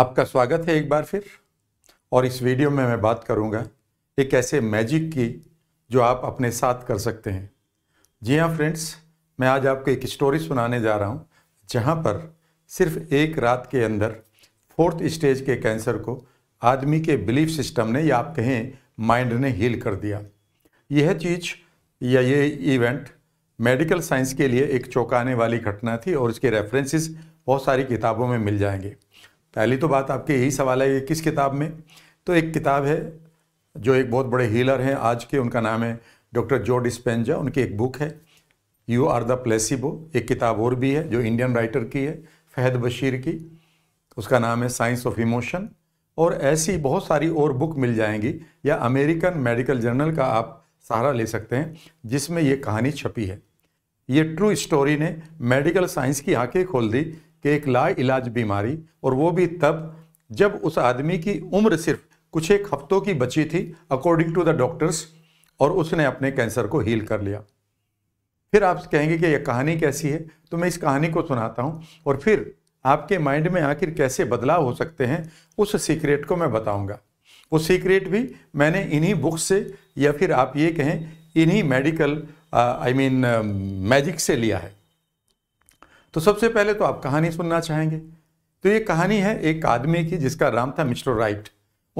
आपका स्वागत है एक बार फिर और इस वीडियो में मैं बात करूंगा एक ऐसे मैजिक की जो आप अपने साथ कर सकते हैं जी हाँ फ्रेंड्स मैं आज आपको एक स्टोरी सुनाने जा रहा हूँ जहाँ पर सिर्फ एक रात के अंदर फोर्थ स्टेज के कैंसर को आदमी के बिलीफ सिस्टम ने या आप कहें माइंड ने हील कर दिया यह चीज़ या ये इवेंट मेडिकल साइंस के लिए एक चौंकाने वाली घटना थी और इसके रेफरेंसेस बहुत सारी किताबों में मिल जाएंगे पहली तो बात आपके यही सवाल है ये किस किताब में तो एक किताब है जो एक बहुत बड़े हीलर हैं आज के उनका नाम है डॉक्टर जो डिस्पेंजा उनकी एक बुक है यू आर द प्लेसिबो एक किताब और भी है जो इंडियन राइटर की है फहद बशीर की उसका नाम है साइंस ऑफ इमोशन और ऐसी बहुत सारी और बुक मिल जाएंगी या अमेरिकन मेडिकल जर्नल का आप सहारा ले सकते हैं जिसमें ये कहानी छपी है ये ट्रू स्टोरी ने मेडिकल साइंस की आंखें खोल दी कि एक लाइलाज बीमारी और वो भी तब जब उस आदमी की उम्र सिर्फ कुछ एक हफ्तों की बची थी अकॉर्डिंग टू द डॉक्टर्स और उसने अपने कैंसर को हील कर लिया फिर आप कहेंगे कि यह कहानी कैसी है तो मैं इस कहानी को सुनाता हूँ और फिर आपके माइंड में आखिर कैसे बदलाव हो सकते हैं उस सीक्रेट को मैं बताऊँगा वो सीक्रेट भी मैंने इन्हीं बुक्स से या फिर आप ये कहें इन्हीं मेडिकल आई मीन मैजिक से लिया है तो सबसे पहले तो आप कहानी सुनना चाहेंगे तो ये कहानी है एक आदमी की जिसका नाम था मिस्टर राइट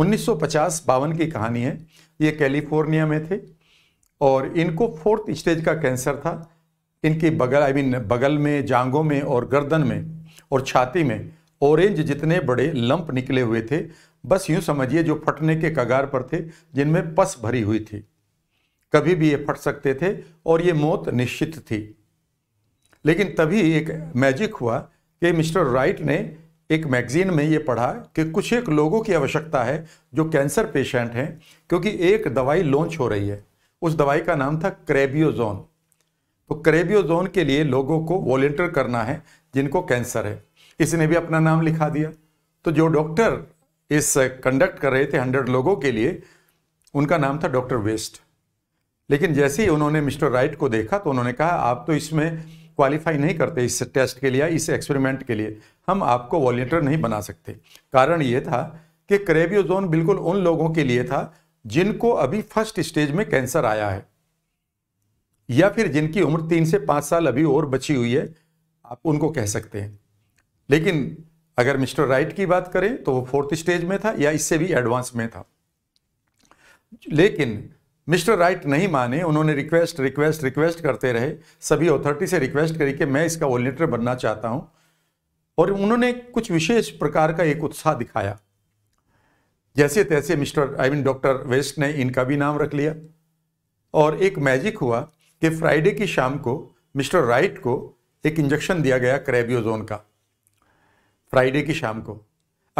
1950 बावन की कहानी है ये कैलिफोर्निया में थे और इनको फोर्थ स्टेज का कैंसर था इनकी बगल आई I मीन mean, बगल में जांगों में और गर्दन में और छाती में ऑरेंज जितने बड़े लंप निकले हुए थे बस यूं समझिए जो फटने के कगार पर थे जिनमें पस भरी हुई थी कभी भी ये फट सकते थे और ये मौत निश्चित थी लेकिन तभी एक मैजिक हुआ कि मिस्टर राइट ने एक मैगज़ीन में ये पढ़ा कि कुछ एक लोगों की आवश्यकता है जो कैंसर पेशेंट हैं क्योंकि एक दवाई लॉन्च हो रही है उस दवाई का नाम था क्रेबियोजोन तो क्रेबियोजोन के लिए लोगों को वॉल्टियर करना है जिनको कैंसर है इसने भी अपना नाम लिखा दिया तो जो डॉक्टर इस कंडक्ट कर रहे थे हंड्रेड लोगों के लिए उनका नाम था डॉक्टर वेस्ट लेकिन जैसे ही उन्होंने मिस्टर राइट को देखा तो उन्होंने कहा आप तो इसमें क्वालिफाई नहीं करते इस टेस्ट के लिए इस एक्सपेरिमेंट के लिए हम आपको वॉल्टियर नहीं बना सकते कारण ये था कि क्रेबियोजोन बिल्कुल उन लोगों के लिए था जिनको अभी फर्स्ट स्टेज में कैंसर आया है या फिर जिनकी उम्र तीन से पाँच साल अभी और बची हुई है आप उनको कह सकते हैं लेकिन अगर मिस्टर राइट की बात करें तो वो फोर्थ स्टेज में था या इससे भी एडवांस में था लेकिन मिस्टर राइट नहीं माने उन्होंने रिक्वेस्ट रिक्वेस्ट रिक्वेस्ट करते रहे सभी अथॉरिटी से रिक्वेस्ट करी कि मैं इसका वॉल्टियर बनना चाहता हूँ और उन्होंने कुछ विशेष प्रकार का एक उत्साह दिखाया जैसे तैसे mister I mean doctor West ने इनका भी नाम रख लिया और एक मैजिक हुआ कि फ्राइडे की शाम को मिस्टर राइट को एक इंजेक्शन दिया गया क्रेबियोजोन का फ्राइडे की शाम को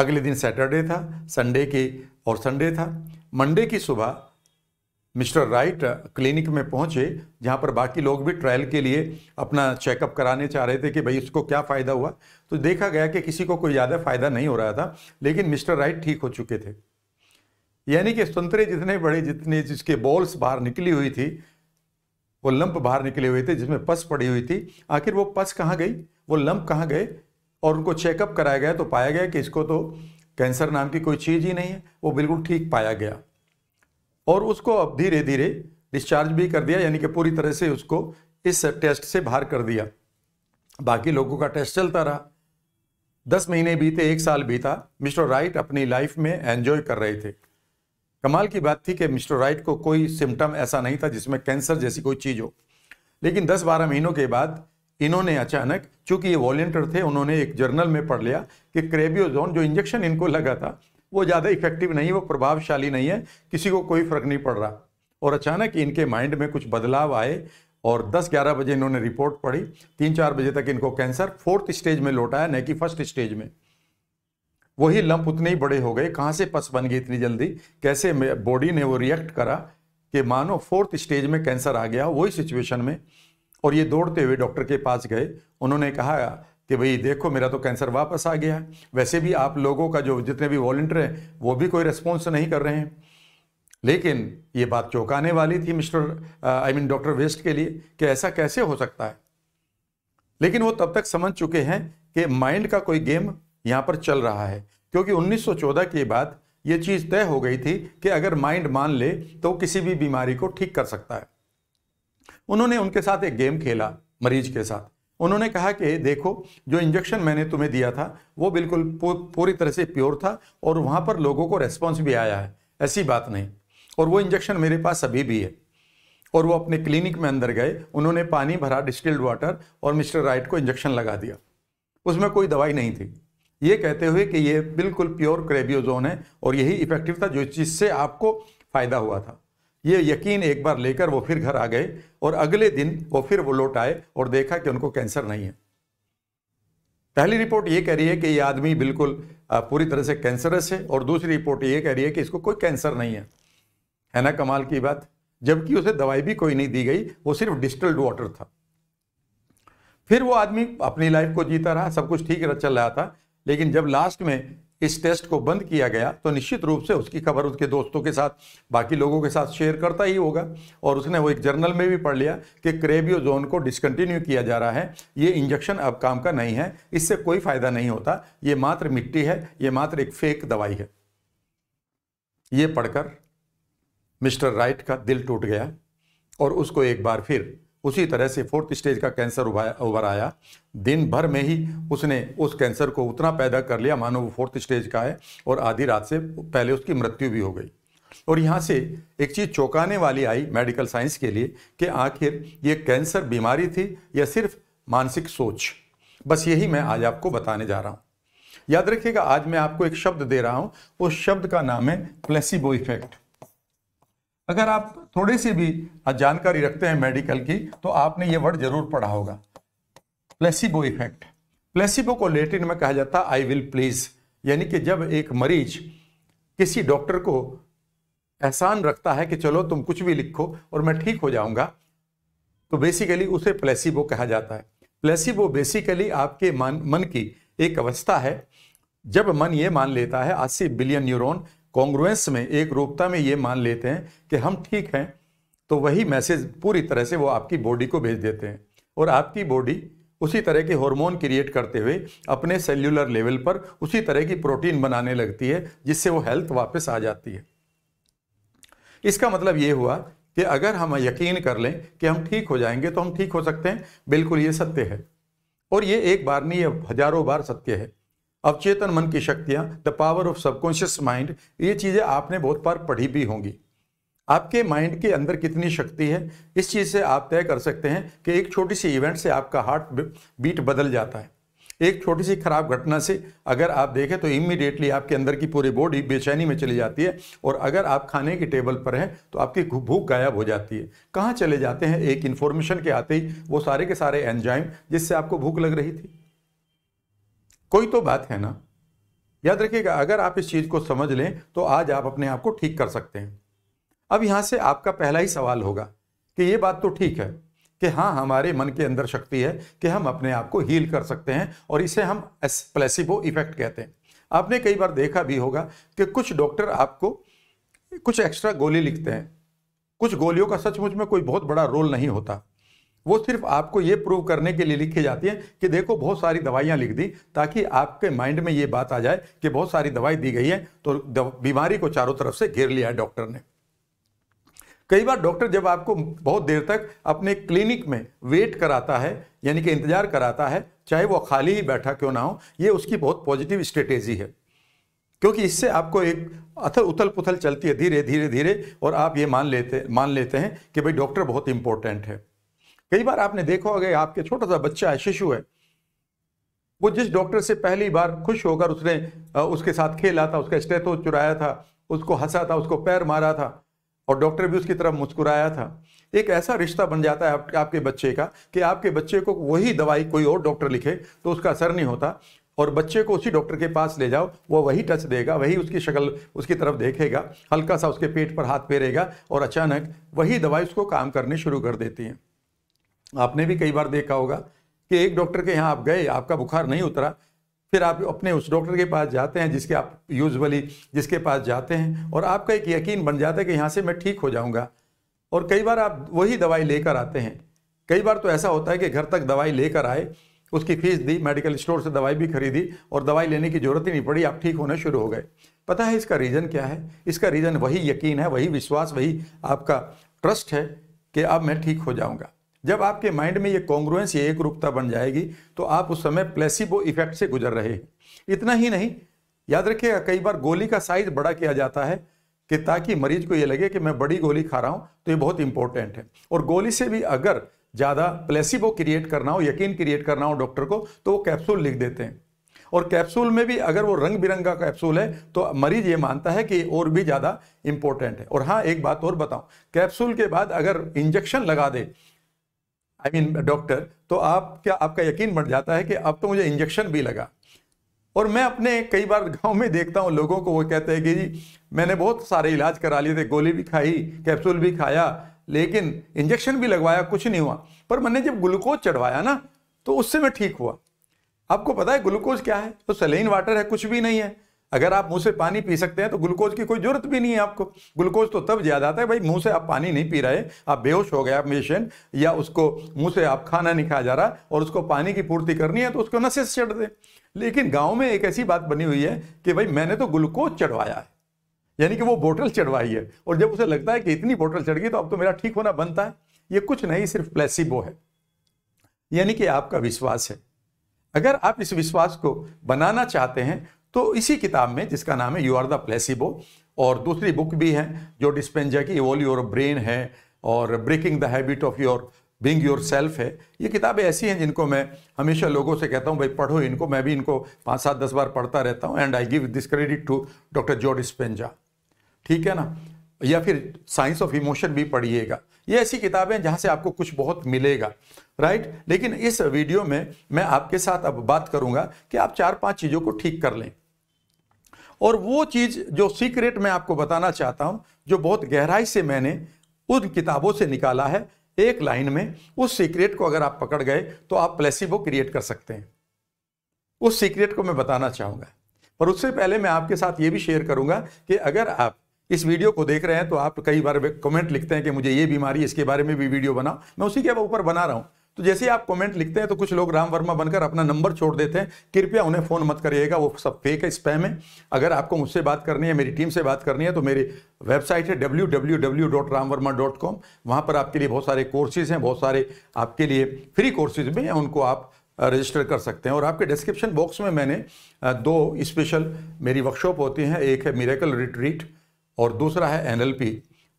अगले दिन सैटरडे था संडे की और संडे था मंडे की सुबह मिस्टर राइट क्लिनिक में पहुंचे जहां पर बाकी लोग भी ट्रायल के लिए अपना चेकअप कराने चाह रहे थे कि भाई इसको क्या फ़ायदा हुआ तो देखा गया कि किसी को कोई ज़्यादा फ़ायदा नहीं हो रहा था लेकिन मिस्टर राइट ठीक हो चुके थे यानी कि संतरे जितने बड़े जितने जिसके बॉल्स बाहर निकली हुई थी वो लंप बाहर निकले हुए थे जिसमें पस पड़ी हुई थी आखिर वो पस कहाँ गई वो लंप कहाँ गए और उनको चेकअप कराया गया तो पाया गया कि इसको तो कैंसर नाम की कोई चीज़ ही नहीं है वो बिल्कुल ठीक पाया गया और उसको अब धीरे धीरे डिस्चार्ज भी कर दिया यानी कि पूरी तरह से उसको इस टेस्ट से बाहर कर दिया बाकी लोगों का टेस्ट चलता रहा दस महीने बीते एक साल बीता मिस्टर राइट अपनी लाइफ में एंजॉय कर रहे थे कमाल की बात थी कि मिस्टर राइट को कोई सिम्टम ऐसा नहीं था जिसमें कैंसर जैसी कोई चीज़ हो लेकिन दस बारह महीनों के बाद इन्होंने अचानक चूंकि ये वॉल्टियर थे उन्होंने एक जर्नल में पढ़ लिया कि क्रेबियोजोन जो इंजेक्शन इनको लगा था वो ज़्यादा इफेक्टिव नहीं है वो प्रभावशाली नहीं है किसी को कोई फ़र्क नहीं पड़ रहा और अचानक इनके माइंड में कुछ बदलाव आए और 10-11 बजे इन्होंने रिपोर्ट पढ़ी तीन चार बजे तक इनको कैंसर फोर्थ स्टेज में लौटाया न कि फर्स्ट स्टेज में वही लंप उतने ही बड़े हो गए कहाँ से पस बन गई इतनी जल्दी कैसे बॉडी ने वो रिएक्ट करा कि मानो फोर्थ स्टेज में कैंसर आ गया वही सिचुएशन में और ये दौड़ते हुए डॉक्टर के पास गए उन्होंने कहा कि भाई देखो मेरा तो कैंसर वापस आ गया है वैसे भी आप लोगों का जो जितने भी वॉल्टियर हैं वो भी कोई रिस्पॉन्स नहीं कर रहे हैं लेकिन ये बात चौंकाने वाली थी mister I mean doctor West के लिए कि ऐसा कैसे हो सकता है लेकिन वो तब तक समझ चुके हैं कि माइंड का कोई गेम यहाँ पर चल रहा है क्योंकि 1914 की बात ये चीज़ तय हो गई थी कि अगर माइंड मान ले तो किसी भी बीमारी को ठीक कर सकता है उन्होंने उनके साथ एक गेम खेला मरीज के साथ उन्होंने कहा कि देखो जो इंजेक्शन मैंने तुम्हें दिया था वो बिल्कुल पूरी तरह से प्योर था और वहाँ पर लोगों को रेस्पॉन्स भी आया है ऐसी बात नहीं और वो इंजेक्शन मेरे पास अभी भी है और वो अपने क्लिनिक में अंदर गए उन्होंने पानी भरा डिस्टिल्ड वाटर और मिस्टर राइट को इंजेक्शन लगा दिया उसमें कोई दवाई नहीं थी ये कहते हुए कि ये बिल्कुल प्योर क्रेबियोजोन है और यही इफेक्टिव था जो चीज़ से आपको फ़ायदा हुआ था ये यकीन एक बार लेकर वो फिर घर आ गए और अगले दिन वो फिर वो लौट आए और देखा कि उनको कैंसर नहीं है पहली रिपोर्ट ये कह रही है कि ये आदमी बिल्कुल पूरी तरह से कैंसरस है और दूसरी रिपोर्ट ये कह रही है कि इसको कोई कैंसर नहीं है है ना कमाल की बात जबकि उसे दवाई भी कोई नहीं दी गई वो सिर्फ डिस्टल्ड वाटर था फिर वो आदमी अपनी लाइफ को जीता रहा सब कुछ ठीक चल रहा था लेकिन जब लास्ट में इस टेस्ट को बंद किया गया तो निश्चित रूप से उसकी खबर उसके दोस्तों के साथ बाकी लोगों के साथ शेयर करता ही होगा और उसने वो एक जर्नल में भी पढ़ लिया कि क्रेबियो जोन को डिसकंटिन्यू किया जा रहा है ये इंजेक्शन अब काम का नहीं है इससे कोई फायदा नहीं होता ये मात्र मिट्टी है ये मात्र एक फेक दवाई है ये पढ़कर मिस्टर राइट का दिल टूट गया और उसको एक बार फिर उसी तरह से फोर्थ स्टेज का कैंसर उभर आया दिन भर में ही उसने उस कैंसर को उतना पैदा कर लिया मानो वो फोर्थ स्टेज का है और आधी रात से पहले उसकी मृत्यु भी हो गई और यहाँ से एक चीज़ चौंकाने वाली आई मेडिकल साइंस के लिए कि आखिर ये कैंसर बीमारी थी या सिर्फ मानसिक सोच बस यही मैं आज आपको बताने जा रहा हूँ याद रखिएगा आज मैं आपको एक शब्द दे रहा हूँ उस शब्द का नाम है प्लेसिबो इफेक्ट अगर आप थोड़ी सी भी जानकारी रखते हैं मेडिकल की तो आपने ये वर्ड जरूर पढ़ा होगा प्लेसिबो इफेक्ट प्लेसिबो को लेटिन में कहा जाता आई विल प्लीज यानी कि जब एक मरीज किसी डॉक्टर को एहसान रखता है कि चलो तुम कुछ भी लिखो और मैं ठीक हो जाऊंगा तो बेसिकली उसे प्लेसिबो कहा जाता है प्लेसिबो बेसिकली आपके मन मन की एक अवस्था है जब मन ये मान लेता है अस्सी बिलियन न्यूरॉन कॉन्ग्रुएंस में एक रूपता में ये मान लेते हैं कि हम ठीक हैं तो वही मैसेज पूरी तरह से वो आपकी बॉडी को भेज देते हैं और आपकी बॉडी उसी तरह के हार्मोन क्रिएट करते हुए अपने सेल्यूलर लेवल पर उसी तरह की प्रोटीन बनाने लगती है जिससे वो हेल्थ वापस आ जाती है इसका मतलब ये हुआ कि अगर हम यकीन कर लें कि हम ठीक हो जाएंगे तो हम ठीक हो सकते हैं बिल्कुल ये सत्य है और ये एक बार नहीं ये हजारों बार सत्य है अवचेतन मन की शक्तियाँ the power of subconscious mind ये चीज़ें आपने बहुत बार पढ़ी भी होंगी आपके माइंड के अंदर कितनी शक्ति है इस चीज़ से आप तय कर सकते हैं कि एक छोटी सी इवेंट से आपका हार्ट बीट बदल जाता है एक छोटी सी खराब घटना से अगर आप देखें तो इमीडिएटली आपके अंदर की पूरी बॉडी बेचैनी में चली जाती है और अगर आप खाने की टेबल पर हैं तो आपकी भूख गायब हो जाती है कहाँ चले जाते हैं एक इन्फॉर्मेशन के आते ही वो सारे के सारे एंजाइम जिससे आपको भूख लग रही थी कोई तो बात है ना याद रखिएगा अगर आप इस चीज़ को समझ लें तो आज आप अपने आप को ठीक कर सकते हैं अब यहाँ से आपका पहला ही सवाल होगा कि ये बात तो ठीक है कि हाँ हमारे मन के अंदर शक्ति है कि हम अपने आप को हील कर सकते हैं और इसे हम प्लेसिबो इफेक्ट कहते हैं आपने कई बार देखा भी होगा कि कुछ डॉक्टर आपको कुछ एक्स्ट्रा गोली लिखते हैं कुछ गोलियों का सचमुच में कोई बहुत बड़ा रोल नहीं होता वो सिर्फ आपको ये प्रूव करने के लिए लिखी जाती है कि देखो बहुत सारी दवाइयाँ लिख दी ताकि आपके माइंड में ये बात आ जाए कि बहुत सारी दवाई दी गई है तो बीमारी को चारों तरफ से घेर लिया है डॉक्टर ने कई बार डॉक्टर जब आपको बहुत देर तक अपने क्लिनिक में वेट कराता है यानी कि इंतजार कराता है चाहे वो खाली ही बैठा क्यों ना हो ये उसकी बहुत पॉजिटिव स्ट्रेटेजी है क्योंकि इससे आपको एक अथल उथल पुथल चलती है धीरे धीरे धीरे और आप ये मान लेते मान लेते हैं कि भाई डॉक्टर बहुत इंपॉर्टेंट है कई बार आपने देखा होगा आपके छोटा सा बच्चा है शिशु है वो जिस डॉक्टर से पहली बार खुश होकर उसने उसके साथ खेला था उसका स्टेथो चुराया था उसको हंसा था उसको पैर मारा था और डॉक्टर भी उसकी तरफ मुस्कुराया था एक ऐसा रिश्ता बन जाता है आप, आपके बच्चे का कि आपके बच्चे को वही दवाई कोई और डॉक्टर लिखे तो उसका असर नहीं होता और बच्चे को उसी डॉक्टर के पास ले जाओ वो वही टच देगा वही उसकी शक्ल उसकी तरफ देखेगा हल्का सा उसके पेट पर हाथ फेरेगा और अचानक वही दवाई उसको काम करने शुरू कर देती है आपने भी कई बार देखा होगा कि एक डॉक्टर के यहाँ आप गए आपका बुखार नहीं उतरा फिर आप अपने उस डॉक्टर के पास जाते हैं जिसके आप यूजली जिसके पास जाते हैं और आपका एक यकीन बन जाता है कि यहाँ से मैं ठीक हो जाऊँगा और कई बार आप वही दवाई लेकर आते हैं कई बार तो ऐसा होता है कि घर तक दवाई लेकर आए उसकी फीस दी मेडिकल स्टोर से दवाई भी खरीदी और दवाई लेने की ज़रूरत ही नहीं पड़ी आप ठीक होना शुरू हो गए पता है इसका रीज़न क्या है इसका रीज़न वही यकीन है वही विश्वास वही आपका ट्रस्ट है कि अब मैं ठीक हो जाऊँगा जब आपके माइंड में ये कॉन्ग्रुएंस ये एक रूपता बन जाएगी तो आप उस समय प्लेसिबो इफेक्ट से गुजर रहे हैं इतना ही नहीं याद रखिएगा कई बार गोली का साइज बड़ा किया जाता है कि ताकि मरीज को ये लगे कि मैं बड़ी गोली खा रहा हूँ तो ये बहुत इंपॉर्टेंट है और गोली से भी अगर ज़्यादा प्लेसिबो क्रिएट करना हो यकीन क्रिएट करना हो डॉक्टर को तो वो कैप्सूल लिख देते हैं और कैप्सूल में भी अगर वो रंग बिरंगा कैप्सूल है तो मरीज ये मानता है कि और भी ज़्यादा इंपॉर्टेंट है और हाँ एक बात और बताऊं कैप्सूल के बाद अगर इंजेक्शन लगा दे आई मीन डॉक्टर तो आप क्या आपका यकीन बढ़ जाता है कि अब तो मुझे इंजेक्शन भी लगा और मैं अपने कई बार गांव में देखता हूँ लोगों को वो कहते हैं कि जी मैंने बहुत सारे इलाज करा लिए थे गोली भी खाई कैप्सूल भी खाया लेकिन इंजेक्शन भी लगवाया कुछ नहीं हुआ पर मैंने जब ग्लूकोज चढ़वाया ना तो उससे मैं ठीक हुआ आपको पता है ग्लूकोज क्या है तो सलेन वाटर है कुछ भी नहीं है अगर आप मुंह से पानी पी सकते हैं तो ग्लूकोज की कोई जरूरत भी नहीं है आपको ग्लूकोज तो तब ज़्यादा आता है भाई मुंह से आप पानी नहीं पी रहे आप बेहोश हो गया मेशन पेशेंट या उसको मुंह से आप खाना नहीं खाया जा रहा और उसको पानी की पूर्ति करनी है तो उसको नशे से चढ़ दें लेकिन गाँव में एक ऐसी बात बनी हुई है कि भाई मैंने तो ग्लूकोज चढ़वाया है यानी कि वो बोतल चढ़वाई है और जब उसे लगता है कि इतनी बोतल चढ़ गई तो अब तो मेरा ठीक होना बनता है ये कुछ नहीं सिर्फ प्लेसिबो है यानी कि आपका विश्वास है अगर आप इस विश्वास को बनाना चाहते हैं तो इसी किताब में जिसका नाम है यू आर द प्लेसिबो और दूसरी बुक भी है जो डिस्पेंजा की इवोल योर ब्रेन है और breaking the habit of your being yourself है ये किताबें ऐसी हैं जिनको मैं हमेशा लोगों से कहता हूँ भाई पढ़ो इनको मैं भी इनको पाँच सात दस बार पढ़ता रहता हूँ and I give this credit to doctor जॉर्ज स्पेंजा ठीक है ना या फिर साइंस ऑफ इमोशन भी पढ़िएगा ये ऐसी किताबें हैं जहाँ से आपको कुछ बहुत मिलेगा राइट लेकिन इस वीडियो में मैं आपके साथ अब बात करूँगा कि आप चार पाँच चीज़ों को ठीक कर लें और वो चीज़ जो सीक्रेट मैं आपको बताना चाहता हूँ जो बहुत गहराई से मैंने उन किताबों से निकाला है एक लाइन में उस सीक्रेट को अगर आप पकड़ गए तो आप प्लेसिबो क्रिएट कर सकते हैं उस सीक्रेट को मैं बताना चाहूँगा पर उससे पहले मैं आपके साथ ये भी शेयर करूंगा कि अगर आप इस वीडियो को देख रहे हैं तो आप कई बार कमेंट लिखते हैं कि मुझे ये बीमारी इसके बारे में भी वीडियो बनाओ मैं उसी के ऊपर बना रहा हूँ तो जैसे ही आप कमेंट लिखते हैं तो कुछ लोग राम वर्मा बनकर अपना नंबर छोड़ देते हैं कृपया उन्हें फ़ोन मत करिएगा वो सब फेक है स्पैम है अगर आपको मुझसे बात करनी है मेरी टीम से बात करनी है तो मेरी वेबसाइट है W W W dot Ram Verma dot com वहाँ पर आपके लिए बहुत सारे कोर्सेज हैं बहुत सारे आपके लिए फ्री कोर्सेज भी हैं उनको आप रजिस्टर कर सकते हैं और आपके डिस्क्रिप्शन बॉक्स में मैंने दो स्पेशल मेरी वर्कशॉप होती हैं एक है मिरेकल रिट्रीट और दूसरा है एनएलपी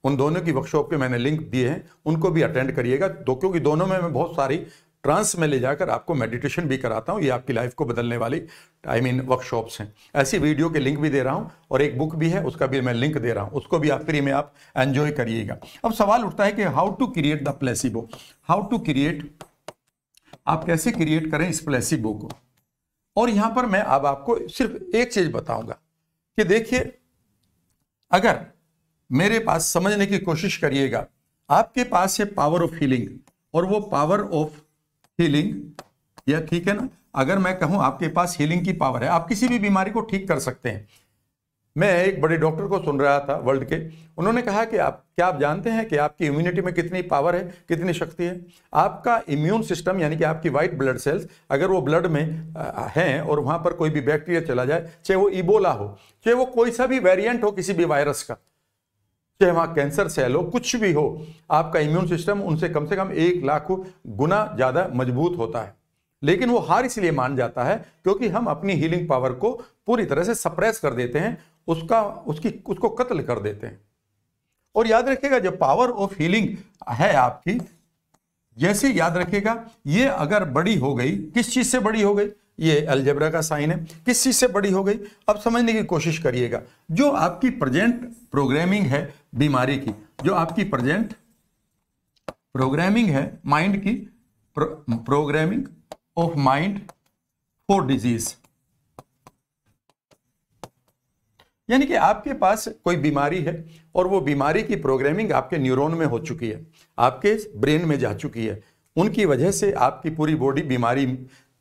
उन दोनों की वर्कशॉप के मैंने लिंक दिए हैं उनको भी अटेंड करिएगा दो क्योंकि दोनों में मैं बहुत सारी ट्रांस में ले जाकर आपको मेडिटेशन भी कराता हूँ ये आपकी लाइफ को बदलने वाली आई मीन वर्कशॉप्स हैं ऐसी वीडियो के लिंक भी दे रहा हूँ और एक बुक भी है उसका भी मैं लिंक दे रहा हूँ उसको भी आप फ्री में आप एन्जॉय करिएगा अब सवाल उठता है कि how to create the placebo how to create आप कैसे क्रिएट करें इस प्लेसिबो को और यहां पर मैं अब आपको सिर्फ एक चीज़ बताऊंगा कि देखिए अगर मेरे पास समझने की कोशिश करिएगा आपके पास है पावर ऑफ हीलिंग और वो पावर ऑफ हीलिंग या ठीक है ना अगर मैं कहूं आपके पास हीलिंग की पावर है आप किसी भी बीमारी को ठीक कर सकते हैं मैं एक बड़े डॉक्टर को सुन रहा था वर्ल्ड के उन्होंने कहा कि आप क्या आप जानते हैं कि आपकी इम्यूनिटी में कितनी पावर है कितनी शक्ति है आपका इम्यून सिस्टम यानी कि आपकी वाइट ब्लड सेल्स अगर वो ब्लड में हैं और वहाँ पर कोई भी बैक्टीरिया चला जाए चाहे वो इबोला हो चाहे वो कोई सा भी वेरियंट हो किसी भी वायरस का चाहे वहाँ कैंसर सेल हो कुछ भी हो आपका इम्यून सिस्टम उनसे कम से कम एक लाख गुना ज़्यादा मजबूत होता है लेकिन वो हार इसलिए मान जाता है क्योंकि हम अपनी हीलिंग पावर को पूरी तरह से सप्रेस कर देते हैं उसका उसकी उसको कत्ल कर देते हैं और याद रखिएगा जब पावर ऑफ हीलिंग है आपकी जैसे याद रखिएगा ये अगर बड़ी हो गई किस चीज़ से बड़ी हो गई ये अलजेब्रा का साइन है किस चीज़ से बड़ी हो गई अब समझने की कोशिश करिएगा जो आपकी प्रेजेंट प्रोग्रामिंग है बीमारी की जो आपकी प्रेजेंट प्रोग्रामिंग है माइंड की pro, programming of mind for disease यानी कि आपके पास कोई बीमारी है और वो बीमारी की प्रोग्रामिंग आपके न्यूरॉन में हो चुकी है आपके ब्रेन में जा चुकी है उनकी वजह से आपकी पूरी बॉडी बीमारी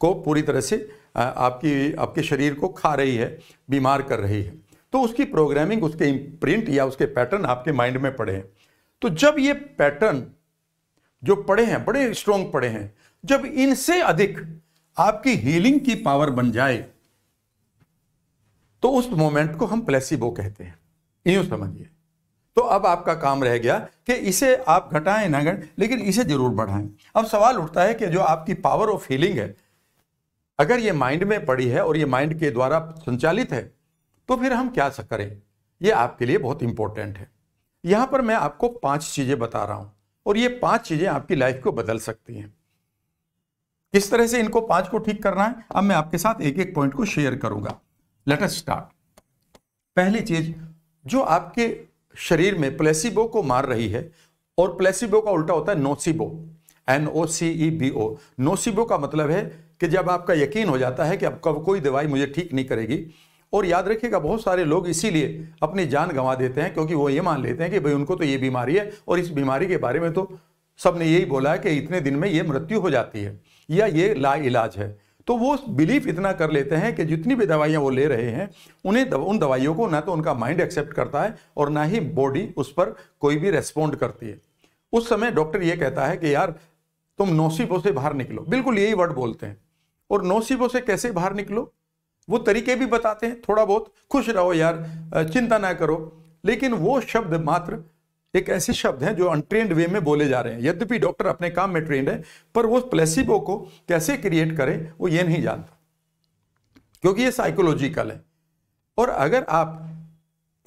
को पूरी तरह से आपकी आपके शरीर को खा रही है बीमार कर रही है तो उसकी प्रोग्रामिंग उसके इम्प्रिंट या उसके पैटर्न आपके माइंड में पड़े हैं तो जब ये पैटर्न जो पड़े हैं बड़े स्ट्रोंग पड़े हैं जब इनसे अधिक आपकी हीलिंग की पावर बन जाए तो उस मोमेंट को हम प्लेसिबो कहते हैं यूं समझिए तो अब आपका काम रह गया कि इसे आप घटाएं ना घट लेकिन इसे जरूर बढ़ाएं अब सवाल उठता है कि जो आपकी पावर ऑफ हीलिंग है अगर ये माइंड में पड़ी है और ये माइंड के द्वारा संचालित है तो फिर हम क्या करें ये आपके लिए बहुत इंपॉर्टेंट है यहाँ पर मैं आपको पांच चीज़ें बता रहा हूँ और ये पांच चीज़ें आपकी लाइफ को बदल सकती हैं किस तरह से इनको पांच को ठीक करना है अब मैं आपके साथ एक एक पॉइंट को शेयर करूंगा लेट अस स्टार्ट पहली चीज जो आपके शरीर में प्लेसिबो को मार रही है और प्लेसिबो का उल्टा होता है nocebo N O C E B O nocebo का मतलब है कि जब आपका यकीन हो जाता है कि अब कोई दवाई मुझे ठीक नहीं करेगी और याद रखिएगा बहुत सारे लोग इसीलिए अपनी जान गंवा देते हैं क्योंकि वो ये मान लेते हैं कि भाई उनको तो ये बीमारी है और इस बीमारी के बारे में तो सब ने यही बोला है कि इतने दिन में ये मृत्यु हो जाती है या ये ला इलाज है तो वो बिलीफ इतना कर लेते हैं कि जितनी भी दवाइयाँ वो ले रहे हैं उन्हें दव, उन दवाइयों को ना तो उनका माइंड एक्सेप्ट करता है और ना ही बॉडी उस पर कोई भी रेस्पॉन्ड करती है उस समय डॉक्टर ये कहता है कि यार तुम नौसिबों से बाहर निकलो बिल्कुल यही वर्ड बोलते हैं और नौसिबों से कैसे बाहर निकलो वो तरीके भी बताते हैं थोड़ा बहुत खुश रहो यार चिंता ना करो लेकिन वो शब्द मात्र एक ऐसे शब्द हैं जो अनट्रेंड वे में बोले जा रहे हैं यद्यपि डॉक्टर अपने काम में ट्रेंड है पर वो प्लेसिबो को कैसे क्रिएट करें वो ये नहीं जानता क्योंकि ये साइकोलॉजिकल है और अगर आप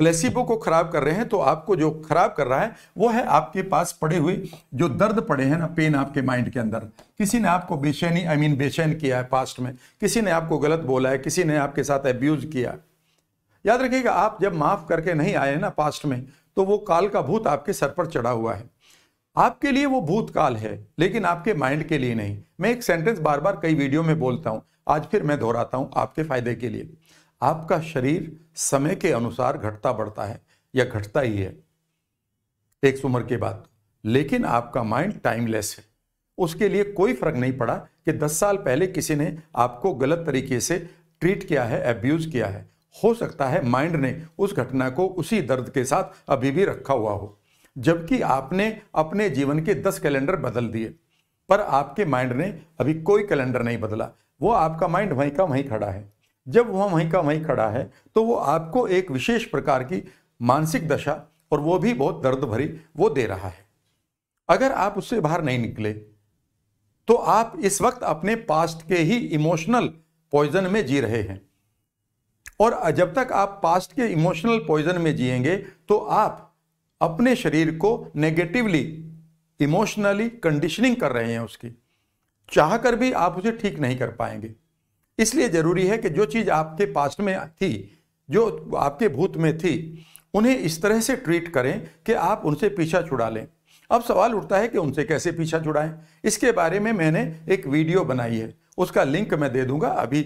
प्लेसिबो को खराब कर रहे हैं तो आपको जो खराब कर रहा है वो है आपके पास पड़े हुए जो दर्द पड़े हैं ना पेन आपके माइंड के अंदर किसी ने आपको बेचैनी आई मीन बेचैन किया है पास्ट में किसी ने आपको गलत बोला है किसी ने आपके साथ एब्यूज किया याद रखिएगा आप जब माफ करके नहीं आए ना पास्ट में तो वो काल का भूत आपके सर पर चढ़ा हुआ है आपके लिए वो भूतकाल है लेकिन आपके माइंड के लिए नहीं मैं एक सेंटेंस बार बार कई वीडियो में बोलता हूँ आज फिर मैं दोहराता हूँ आपके फायदे के लिए आपका शरीर समय के अनुसार घटता बढ़ता है या घटता ही है एक उम्र के बाद लेकिन आपका माइंड टाइमलेस है उसके लिए कोई फर्क नहीं पड़ा कि 10 साल पहले किसी ने आपको गलत तरीके से ट्रीट किया है एब्यूज किया है हो सकता है माइंड ने उस घटना को उसी दर्द के साथ अभी भी रखा हुआ हो जबकि आपने अपने जीवन के दस कैलेंडर बदल दिए पर आपके माइंड ने अभी कोई कैलेंडर नहीं बदला वो आपका माइंड वहीं का वहीं खड़ा है जब वह वहीं का वहीं खड़ा है तो वो आपको एक विशेष प्रकार की मानसिक दशा और वो भी बहुत दर्द भरी वो दे रहा है अगर आप उससे बाहर नहीं निकले तो आप इस वक्त अपने पास्ट के ही इमोशनल पॉइजन में जी रहे हैं और जब तक आप पास्ट के इमोशनल पॉइजन में जिएंगे तो आप अपने शरीर को नेगेटिवली इमोशनली कंडीशनिंग कर रहे हैं उसकी चाहकर भी आप उसे ठीक नहीं कर पाएंगे इसलिए ज़रूरी है कि जो चीज़ आपके पास में थी जो आपके भूत में थी उन्हें इस तरह से ट्रीट करें कि आप उनसे पीछा छुड़ा लें अब सवाल उठता है कि उनसे कैसे पीछा छुड़ाएं इसके बारे में मैंने एक वीडियो बनाई है उसका लिंक मैं दे दूंगा अभी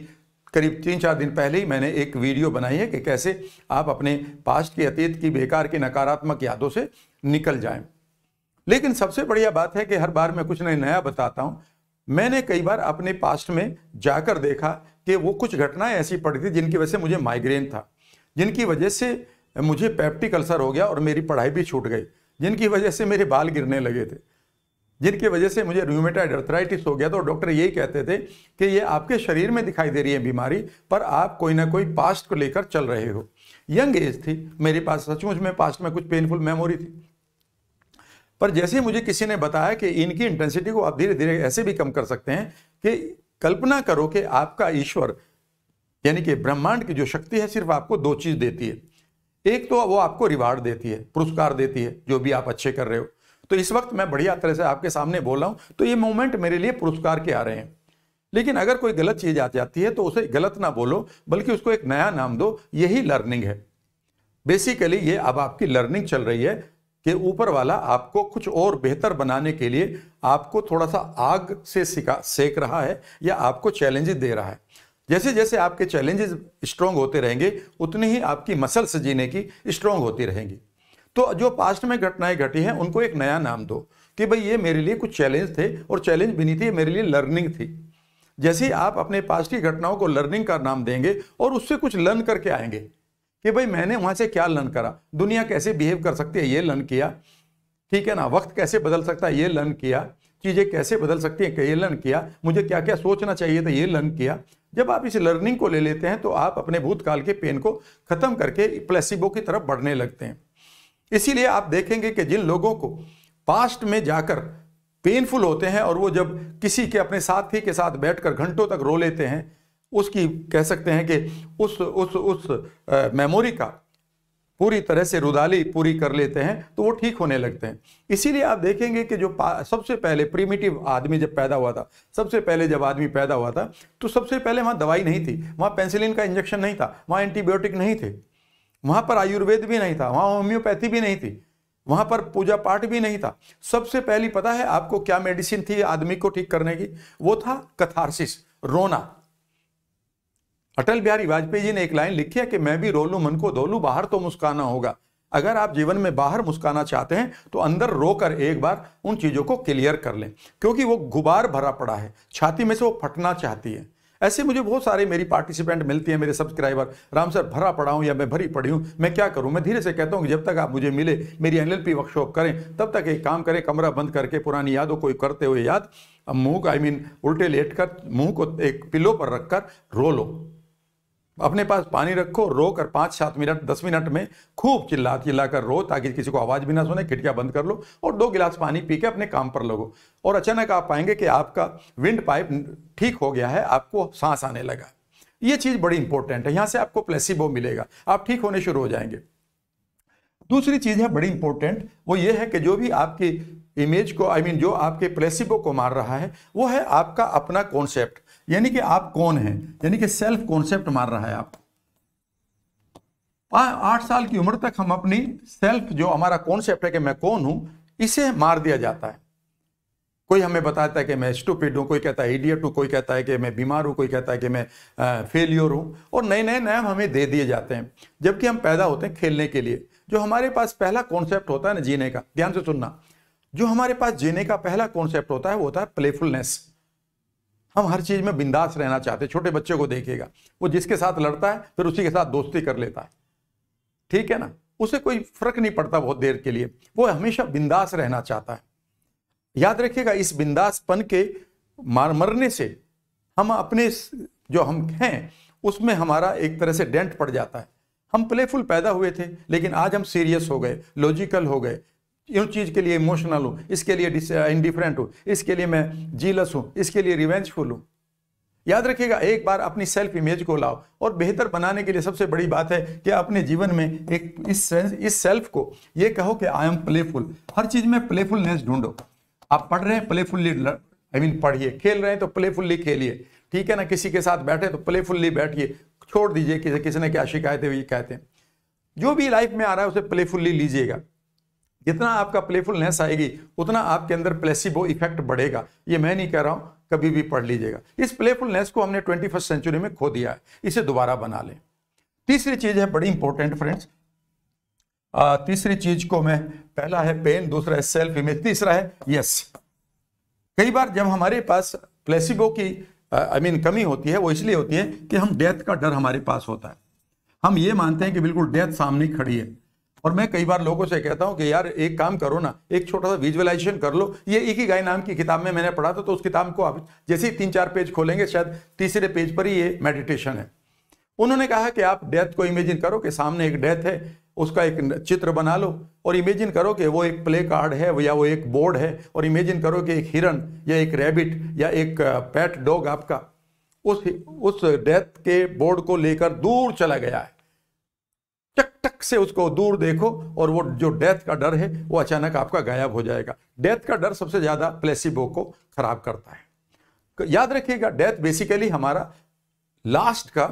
करीब तीन चार दिन पहले ही मैंने एक वीडियो बनाई है कि कैसे आप अपने पास्ट के अतीत की बेकार की नकारात्मक यादों से निकल जाएं लेकिन सबसे बढ़िया बात है कि हर बार मैं कुछ नहीं नया बताता हूं मैंने कई बार अपने पास्ट में जाकर देखा कि वो कुछ घटनाएं ऐसी पड़ी थी जिनकी वजह से मुझे माइग्रेन था जिनकी वजह से मुझे पैप्टिक अल्सर हो गया और मेरी पढ़ाई भी छूट गई जिनकी वजह से मेरे बाल गिरने लगे थे जिनकी वजह से मुझे रूमेटाइड अर्थराइटिस हो गया तो डॉक्टर यही कहते थे कि ये आपके शरीर में दिखाई दे रही है बीमारी पर आप कोई ना कोई पास्ट को लेकर चल रहे हो यंग एज थी मेरे पास सचमुच में पास्ट में कुछ पेनफुल मेमोरी थी पर जैसे ही मुझे किसी ने बताया कि इनकी इंटेंसिटी को आप धीरे धीरे ऐसे भी कम कर सकते हैं कि कल्पना करो कि आपका ईश्वर यानी कि ब्रह्मांड की जो शक्ति है सिर्फ आपको दो चीज़ देती है एक तो वो आपको रिवार्ड देती है पुरस्कार देती है जो भी आप अच्छे कर रहे हो तो इस वक्त मैं बढ़िया तरह से आपके सामने बोल रहा हूँ तो ये मोमेंट मेरे लिए पुरस्कार के आ रहे हैं लेकिन अगर कोई गलत चीज़ आ जाती है तो उसे गलत ना बोलो बल्कि उसको एक नया नाम दो यही लर्निंग है बेसिकली ये अब आपकी लर्निंग चल रही है कि ऊपर वाला आपको कुछ और बेहतर बनाने के लिए आपको थोड़ा सा आग से सिका सेक रहा है या आपको चैलेंजेस दे रहा है जैसे जैसे आपके चैलेंजेस स्ट्रांग होते रहेंगे उतनी ही आपकी मसल्स जीने की स्ट्रांग होती रहेंगी तो जो पास्ट में घटनाएं घटी हैं उनको एक नया नाम दो कि भाई ये मेरे लिए कुछ चैलेंज थे और चैलेंज भी नहीं थी ये मेरे लिए लर्निंग थी जैसे ही आप अपने पास्ट की घटनाओं को लर्निंग का नाम देंगे और उससे कुछ लर्न करके आएंगे कि भाई मैंने वहां से क्या लर्न करा दुनिया कैसे बिहेव कर सकती है ये लर्न किया ठीक है ना वक्त कैसे बदल सकता है ये लर्न किया चीज़ें कैसे बदल सकती है ये लर्न किया मुझे क्या क्या सोचना चाहिए था ये लर्न किया जब आप इस लर्निंग को ले लेते हैं तो आप अपने भूतकाल के पेन को खत्म करके प्लेसिबो की तरफ बढ़ने लगते हैं इसीलिए आप देखेंगे कि जिन लोगों को पास्ट में जाकर पेनफुल होते हैं और वो जब किसी के अपने साथी के साथ बैठकर घंटों तक रो लेते हैं उसकी कह सकते हैं कि उस उस उस मेमोरी का पूरी तरह से रुदाली पूरी कर लेते हैं तो वो ठीक होने लगते हैं इसीलिए आप देखेंगे कि जो सबसे पहले प्रीमिटिव आदमी जब पैदा हुआ था सबसे पहले जब आदमी पैदा हुआ था तो सबसे पहले वहाँ दवाई नहीं थी वहाँ पेंसिलिन का इंजेक्शन नहीं था वहाँ एंटीबायोटिक नहीं थे वहाँ पर आयुर्वेद भी नहीं था वहाँ होम्योपैथी भी नहीं थी वहाँ पर पूजा पाठ भी नहीं था सबसे पहली पता है आपको क्या मेडिसिन थी आदमी को ठीक करने की वो था कथारसिस रोना अटल बिहारी वाजपेयी जी ने एक लाइन लिखी है कि मैं भी रोलू मन को धोलू बाहर तो मुस्काना होगा अगर आप जीवन में बाहर मुस्काना चाहते हैं तो अंदर रोकर एक बार उन चीज़ों को क्लियर कर लें क्योंकि वो गुबार भरा पड़ा है छाती में से वो फटना चाहती है ऐसे मुझे बहुत सारे मेरी पार्टिसिपेंट मिलती है मेरे सब्सक्राइबर राम सर भरा पड़ा हूं या मैं भरी पड़ी हूं मैं क्या करूँ मैं धीरे से कहता हूँ कि जब तक आप मुझे मिले मेरी एन वर्कशॉप करें तब तक एक काम करें कमरा बंद करके पुरानी यादों को करते हुए याद मुंह का आई मीन उल्टे लेट कर मुंह को एक पिलो पर रखकर रो लो अपने पास पानी रखो रो कर पाँच सात मिनट दस मिनट में खूब चिल्ला चिल्ला कर रो ताकि किसी को आवाज़ भी ना सुने खिड़किया बंद कर लो और दो गिलास पानी पी के अपने काम पर लगो और अचानक आप पाएंगे कि आपका विंड पाइप ठीक हो गया है आपको सांस आने लगा ये चीज़ बड़ी इंपॉर्टेंट है यहाँ से आपको प्लेसिबो मिलेगा आप ठीक होने शुरू हो जाएंगे दूसरी चीज़ है बड़ी इंपॉर्टेंट वो ये है कि जो भी आपकी इमेज को आई I मीन mean, जो आपके प्लेसिबो को मार रहा है वो है आपका अपना कॉन्सेप्ट यानी कि आप कौन हैं यानी कि सेल्फ कॉन्सेप्ट मार रहा है आपको आठ साल की उम्र तक हम अपनी सेल्फ जो हमारा कॉन्सेप्ट है कि मैं कौन हूं इसे मार दिया जाता है कोई हमें बताता है कि मैं स्टूपिड हूं कोई कहता है इडियट हूं कोई कहता है कि मैं बीमार हूं कोई कहता है कि मैं फेलियर हूं और नए नए नाम हमें दे दिए जाते हैं जबकि हम पैदा होते हैं खेलने के लिए जो हमारे पास पहला कॉन्सेप्ट होता है ना जीने का ध्यान से सुनना जो हमारे पास जीने का पहला कॉन्सेप्ट होता है वो होता है प्लेफुलनेस हम हर चीज़ में बिंदास रहना चाहते छोटे बच्चे को देखेगा वो जिसके साथ लड़ता है फिर उसी के साथ दोस्ती कर लेता है ठीक है ना उसे कोई फर्क नहीं पड़ता बहुत देर के लिए वो हमेशा बिंदास रहना चाहता है याद रखिएगा इस बिंदासपन के मार मरने से हम अपने जो हम हैं उसमें हमारा एक तरह से डेंट पड़ जाता है हम प्लेफुल पैदा हुए थे लेकिन आज हम सीरियस हो गए लॉजिकल हो गए ये चीज़ के लिए इमोशनल हूँ इसके लिए इनडिफरेंट हूँ इसके लिए मैं जीलस हूँ इसके लिए रिवेंजफुल हूं याद रखिएगा एक बार अपनी सेल्फ इमेज को लाओ और बेहतर बनाने के लिए सबसे बड़ी बात है कि अपने जीवन में एक इस इस सेल्फ को ये कहो कि आई एम प्लेफुल हर चीज़ में प्लेफुलनेस ढूंढो आप पढ़ रहे हैं प्लेफुल्ली आई मीन पढ़िए खेल रहे हैं तो प्लेफुल्ली खेलिए ठीक है ना किसी के साथ बैठे तो प्लेफुल्ली बैठिए छोड़ दीजिए किसी किसी ने क्या शिकायतें हुई कहते हैं जो भी लाइफ में आ रहा है उसे प्लेफुल्ली लीजिएगा जितना आपका प्लेफुलनेस आएगी उतना आपके अंदर प्लेसिबो इफेक्ट बढ़ेगा ये मैं नहीं कह रहा हूँ कभी भी पढ़ लीजिएगा इस प्लेफुलनेस को हमने ट्वेंटी फर्स्ट सेंचुरी में खो दिया है इसे दोबारा बना लें तीसरी चीज़ है बड़ी इंपॉर्टेंट फ्रेंड्स तीसरी चीज़ को मैं पहला है पेन दूसरा है सेल्फ इमेज तीसरा है यस कई बार जब हमारे पास प्लेसिबो की आई मीन कमी होती है वो इसलिए होती है कि हम डेथ का डर हमारे पास होता है हम ये मानते हैं कि बिल्कुल डेथ सामने खड़ी है और मैं कई बार लोगों से कहता हूं कि यार एक काम करो ना एक छोटा सा विजुअलाइजेशन कर लो ये एक ही गाय नाम की किताब में मैंने पढ़ा था तो उस किताब को आप जैसे ही तीन चार पेज खोलेंगे शायद तीसरे पेज पर ही ये मेडिटेशन है उन्होंने कहा कि आप डेथ को इमेजिन करो कि सामने एक डेथ है उसका एक चित्र बना लो और इमेजिन करो कि वो एक प्ले कार्ड है या वो एक बोर्ड है और इमेजिन करो कि एक हिरन या एक रैबिट या एक पैट डॉग आपका उस उस डेथ के बोर्ड को लेकर दूर चला गया है टक से उसको दूर देखो और वो जो डेथ का डर है वो अचानक आपका गायब हो जाएगा डेथ का डर सबसे ज़्यादा प्लेसिबो को खराब करता है तो याद रखिएगा डेथ बेसिकली हमारा लास्ट का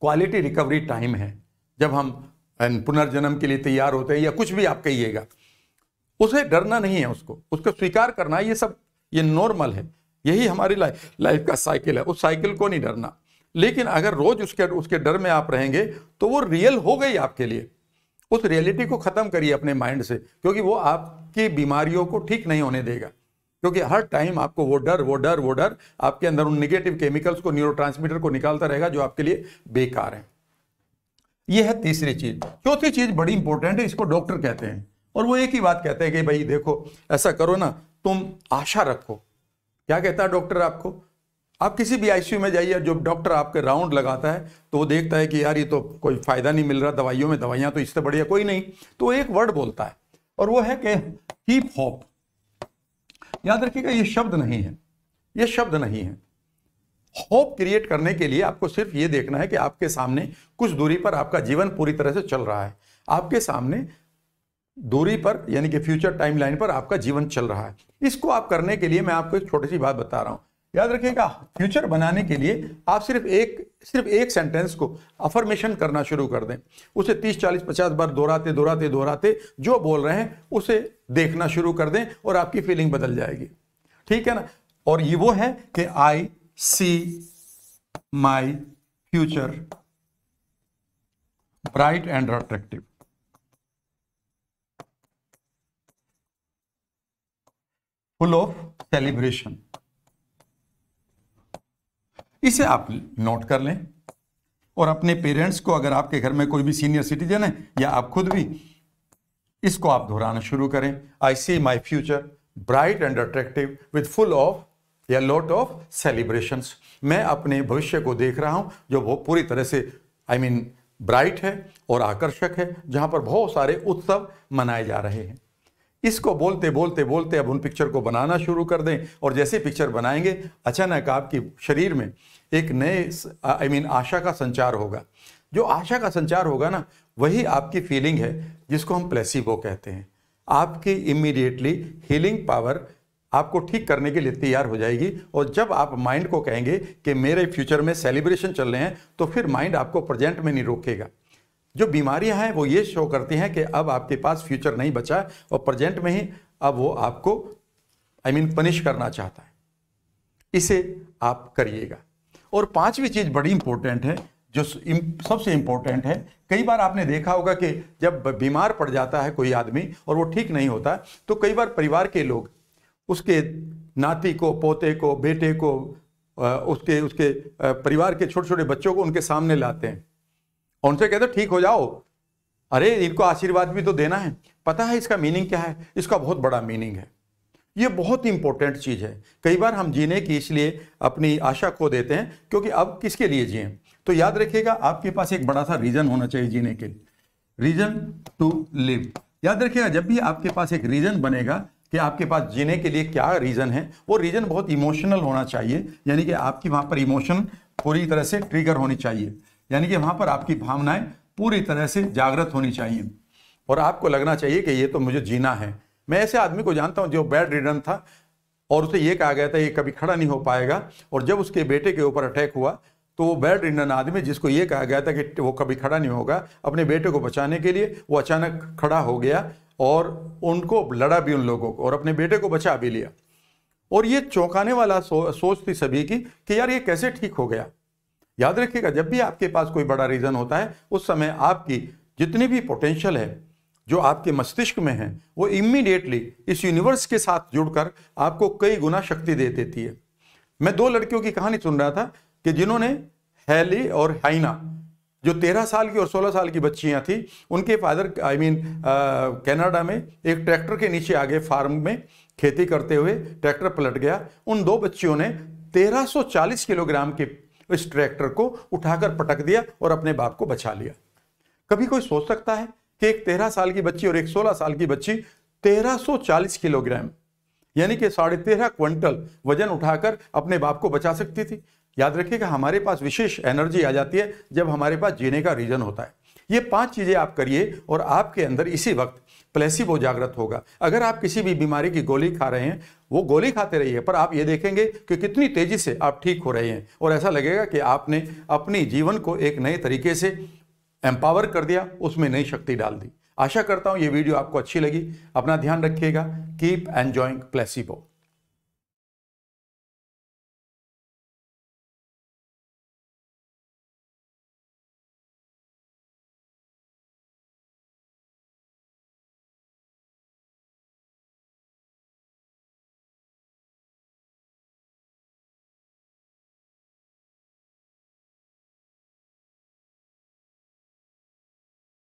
क्वालिटी रिकवरी टाइम है जब हम पुनर्जन्म के लिए तैयार होते हैं या कुछ भी आप कहिएगा उसे डरना नहीं है उसको उसको स्वीकार करना ये सब ये नॉर्मल है यही हमारी लाइफ लाइफ का साइकिल है उस साइकिल को नहीं डरना लेकिन अगर रोज उसके उसके डर में आप रहेंगे तो वो रियल हो गई आपके लिए उस रियलिटी को ख़त्म करिए अपने माइंड से क्योंकि वो आपकी बीमारियों को ठीक नहीं होने देगा क्योंकि हर टाइम आपको वो डर वो डर वो डर आपके अंदर उन निगेटिव केमिकल्स को न्यूरो को निकालता रहेगा जो आपके लिए बेकार है यह है तीसरी चीज चौथी चीज बड़ी इंपॉर्टेंट है इसको डॉक्टर कहते हैं और वो एक ही बात कहते हैं कि भाई देखो ऐसा करो ना तुम आशा रखो क्या कहता है डॉक्टर आपको आप किसी भी आईसीयू में जाइए जो डॉक्टर आपके राउंड लगाता है तो वो देखता है कि यार ये तो कोई फ़ायदा नहीं मिल रहा दवाइयों में दवाइयाँ तो इससे बढ़िया कोई नहीं तो एक वर्ड बोलता है और वो है कि कीप होप याद रखिएगा ये शब्द नहीं है ये शब्द नहीं है होप क्रिएट करने के लिए आपको सिर्फ ये देखना है कि आपके सामने कुछ दूरी पर आपका जीवन पूरी तरह से चल रहा है आपके सामने दूरी पर यानी कि फ्यूचर टाइमलाइन पर आपका जीवन चल रहा है इसको आप करने के लिए मैं आपको एक छोटी सी बात बता रहा हूँ याद रखिएगा फ्यूचर बनाने के लिए आप सिर्फ एक सिर्फ एक सेंटेंस को अफर्मेशन करना शुरू कर दें उसे 30, 40, 50 बार दोहराते दोहराते दोहराते जो बोल रहे हैं उसे देखना शुरू कर दें और आपकी फीलिंग बदल जाएगी ठीक है ना और ये वो है कि I see my future bright and attractive full of celebration इसे आप नोट कर लें और अपने पेरेंट्स को अगर आपके घर में कोई भी सीनियर सिटीजन है या आप खुद भी इसको आप दोहराना शुरू करें I see my future bright and attractive with full of या लॉट ऑफ सेलिब्रेशन मैं अपने भविष्य को देख रहा हूँ जो वो पूरी तरह से आई मीन ब्राइट है और आकर्षक है जहाँ पर बहुत सारे उत्सव मनाए जा रहे हैं इसको बोलते बोलते बोलते अब उन पिक्चर को बनाना शुरू कर दें और जैसे पिक्चर बनाएंगे अचानक आपके शरीर में एक नए आई मीन आशा का संचार होगा जो आशा का संचार होगा ना वही आपकी फीलिंग है जिसको हम प्लेसिबो कहते हैं आपकी इमीडिएटली हीलिंग पावर आपको ठीक करने के लिए तैयार हो जाएगी और जब आप माइंड को कहेंगे कि मेरे फ्यूचर में सेलिब्रेशन चल रहे हैं तो फिर माइंड आपको प्रेजेंट में नहीं रोकेगा जो बीमारियां हैं वो ये शो करती हैं कि अब आपके पास फ्यूचर नहीं बचा है और प्रेजेंट में ही अब वो आपको आई मीन पनिश करना चाहता है इसे आप करिएगा और पांचवी चीज़ बड़ी इंपॉर्टेंट है जो सबसे इंपॉर्टेंट है कई बार आपने देखा होगा कि जब बीमार पड़ जाता है कोई आदमी और वो ठीक नहीं होता तो कई बार परिवार के लोग उसके नाती को पोते को बेटे को उसके उसके परिवार के छोटे छोटे बच्चों को उनके सामने लाते हैं उनसे कहते ठीक हो जाओ अरे इनको आशीर्वाद भी तो देना है पता है इसका मीनिंग क्या है इसका बहुत बड़ा मीनिंग है ये बहुत इंपॉर्टेंट चीज़ है कई बार हम जीने की इसलिए अपनी आशा खो देते हैं क्योंकि अब किसके लिए जिए तो याद रखिएगा आपके पास एक बड़ा सा रीज़न होना चाहिए जीने के लिए रीज़न टू लिव याद रखिएगा जब भी आपके पास एक रीज़न बनेगा कि आपके पास जीने के लिए क्या रीज़न है वो रीज़न बहुत इमोशनल होना चाहिए यानी कि आपकी वहां पर इमोशन पूरी तरह से ट्रिगर होनी चाहिए यानी कि वहाँ पर आपकी भावनाएं पूरी तरह से जागृत होनी चाहिए और आपको लगना चाहिए कि ये तो मुझे जीना है मैं ऐसे आदमी को जानता हूँ जो बेड रिडन था और उसे ये कहा गया था ये कभी खड़ा नहीं हो पाएगा और जब उसके बेटे के ऊपर अटैक हुआ तो वो बेड रिडन आदमी जिसको ये कहा गया था कि वो कभी खड़ा नहीं होगा अपने बेटे को बचाने के लिए वो अचानक खड़ा हो गया और उनको लड़ा भी उन लोगों को और अपने बेटे को बचा भी लिया और ये चौंकाने वाला सो, सोच थी सभी की कि यार ये कैसे ठीक हो गया याद रखिएगा जब भी आपके पास कोई बड़ा रीज़न होता है उस समय आपकी जितनी भी पोटेंशियल है जो आपके मस्तिष्क में है वो इमीडिएटली इस यूनिवर्स के साथ जुड़कर आपको कई गुना शक्ति दे देती है मैं दो लड़कियों की कहानी सुन रहा था कि जिन्होंने हैली और हाइना जो तेरह साल की और सोलह साल की बच्चियां थी उनके फादर आई मीन कनाडा में एक ट्रैक्टर के नीचे आगे फार्म में खेती करते हुए ट्रैक्टर पलट गया उन दो बच्चियों ने 1340 किलोग्राम के इस ट्रैक्टर को उठाकर पटक दिया और अपने बाप को बचा लिया कभी कोई सोच सकता है कि एक तेरह साल की बच्ची और एक सोलह साल की बच्ची तेरह चालीस किलोग्राम यानी कि साढ़े तेरह क्विंटल वजन उठाकर अपने बाप को बचा सकती थी याद रखिएगा हमारे पास विशेष एनर्जी आ जाती है जब हमारे पास जीने का रीजन होता है ये पांच चीज़ें आप करिए और आपके अंदर इसी वक्त प्लेसिबो जागृत होगा अगर आप किसी भी बीमारी की गोली खा रहे हैं वो गोली खाते रहिए पर आप ये देखेंगे कि कितनी तेज़ी से आप ठीक हो रहे हैं और ऐसा लगेगा कि आपने अपनी जीवन को एक नए तरीके से एम्पावर कर दिया उसमें नई शक्ति डाल दी आशा करता हूँ ये वीडियो आपको अच्छी लगी अपना ध्यान रखिएगा कीप एन्जॉइंग प्लेसिबो